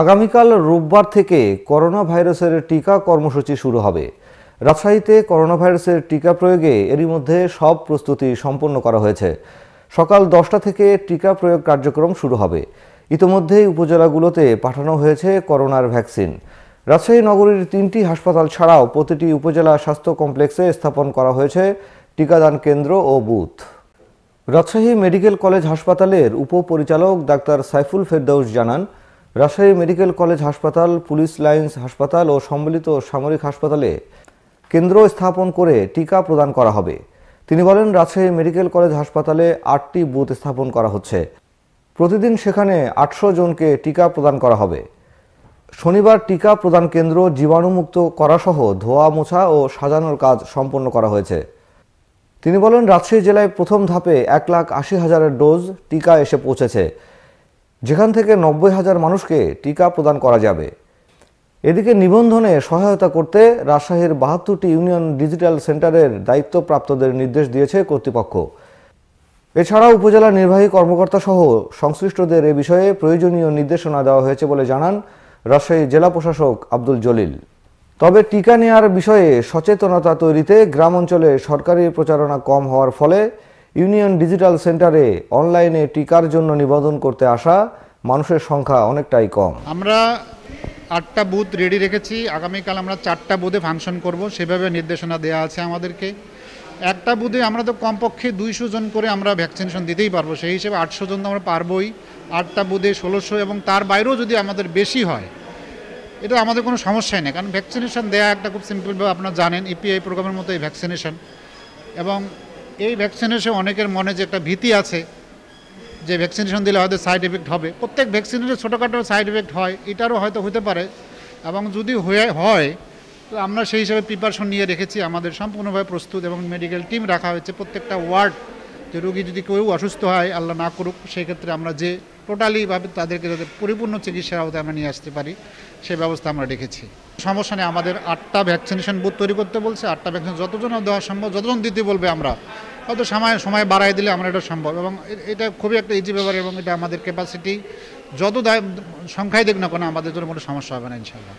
আগামীকাল রোববার থেকে করোনা ভাইরাসের টিকা কর্মসূচি শুরু হবে রাজশাহীতে করোনা ভাইরাসের টিকা প্রয়োগে এরই মধ্যে সব প্রস্তুতি সম্পন্ন করা হয়েছে সকাল দশটা থেকে টিকা প্রয়োগ কার্যক্রম শুরু হবে ইতোমধ্যেই উপজেলাগুলোতে পাঠানো হয়েছে করোনার ভ্যাকসিন রাজশাহী নগরীর তিনটি হাসপাতাল ছাড়াও প্রতিটি উপজেলা স্বাস্থ্য কমপ্লেক্সে স্থাপন করা হয়েছে টিকাদান কেন্দ্র ও বুথ রাজশাহী মেডিকেল কলেজ হাসপাতালের উপপরিচালক ডাক্তার সাইফুল ফেরদৌস জানান রাজশাহী মেডিকেল কলেজ হাসপাতাল পুলিশ লাইন্স হাসপাতাল ও সম্মিলিত সামরিক হাসপাতালে কেন্দ্র স্থাপন করে টিকা প্রদান করা হবে তিনি বলেন রাজশাহী মেডিকেল কলেজ হাসপাতালে আটটি বুথ স্থাপন করা হচ্ছে প্রতিদিন সেখানে আটশো জনকে টিকা প্রদান করা হবে শনিবার টিকা প্রদান কেন্দ্র জীবাণুমুক্ত করাসহ ধোয়া মোছা ও সাজানোর কাজ সম্পন্ন করা হয়েছে তিনি বলেন রাজশাহী জেলায় প্রথম ধাপে এক লাখ আশি হাজারের ডোজ টিকা এসে পৌঁছেছে যেখান থেকে নব্বই হাজার মানুষকে টিকা প্রদান করা যাবে এদিকে নিবন্ধনে সহায়তা করতে রাজশাহীর বাহাত্তরটি ইউনিয়ন ডিজিটাল সেন্টারের দায়িত্বপ্রাপ্তদের নির্দেশ দিয়েছে কর্তৃপক্ষ এছাড়া উপজেলা নির্বাহী কর্মকর্তা সহ সংশ্লিষ্টদের এ বিষয়ে প্রয়োজনীয় নির্দেশনা দেওয়া হয়েছে বলে জানান রাজশাহী জেলা প্রশাসক আব্দুল জলিল তবে টিকা নেওয়ার বিষয়ে সচেতনতা তৈরিতে গ্রাম অঞ্চলে সরকারি প্রচারণা কম হওয়ার ফলে ইউনিয়ন ডিজিটাল সেন্টারে অনলাইনে টিকার জন্য নিবন্ধন করতে আসা মানুষের সংখ্যা অনেকটাই কম আমরা আটটা বুথ রেডি রেখেছি আগামীকাল আমরা চারটা বুথে ফাংশন করব সেভাবে নির্দেশনা দেওয়া আছে আমাদেরকে একটা বুথে আমরা তো কমপক্ষে দুইশো জন করে আমরা ভ্যাকসিনেশন দিতেই পারবো সেই হিসেবে আটশো জন আমরা পারবই আটটা বুধে ষোলোশো এবং তার বাইরেও যদি আমাদের বেশি হয় এটা আমাদের কোনো সমস্যাই নেই কারণ ভ্যাকসিনেশন দেওয়া একটা খুব সিম্পলভাবে আপনারা জানেন ইপিআই e প্রোগ্রামের মতো এই ভ্যাকসিনেশন এবং এই ভ্যাকসিনেশন অনেকের মনে যে একটা ভীতি আছে যে ভ্যাকসিনেশন দিলে হয়তো সাইড এফেক্ট হবে প্রত্যেক ভ্যাকসিনের ছোটোখাটো সাইড এফেক্ট হয় এটারও হয়তো হতে পারে এবং যদি হয়ে হয় তো আমরা সেই হিসাবে প্রিপারেশন নিয়ে রেখেছি আমাদের সম্পূর্ণভাবে প্রস্তুত এবং মেডিকেল টিম রাখা হয়েছে প্রত্যেকটা ওয়ার্ড তো রোগী যদি কেউ অসুস্থ হয় আল্লাহ না করুক সেক্ষেত্রে আমরা যে টোটালিভাবে তাদেরকে যাতে পরিপূর্ণ চিকিৎসার আওতায় আমরা নিয়ে আসতে পারি সে ব্যবস্থা আমরা রেখেছি সমস্যা নেই আমাদের আটটা ভ্যাকসিনেশন বুথ তৈরি করতে বলছে আটটা ভ্যাকসিন যতজন দেওয়া সম্ভব যতজন দিতে বলবে আমরা অত সময় সময় বাড়াই দিলে আমরা এটা সম্ভব এবং এটা খুবই একটা ইজি ব্যাপার এবং এটা আমাদের ক্যাপাসিটি যত সংখ্যায় দেখ না কোনো আমাদের জন্য কোনো সমস্যা হবে না ইনশাল্লাহ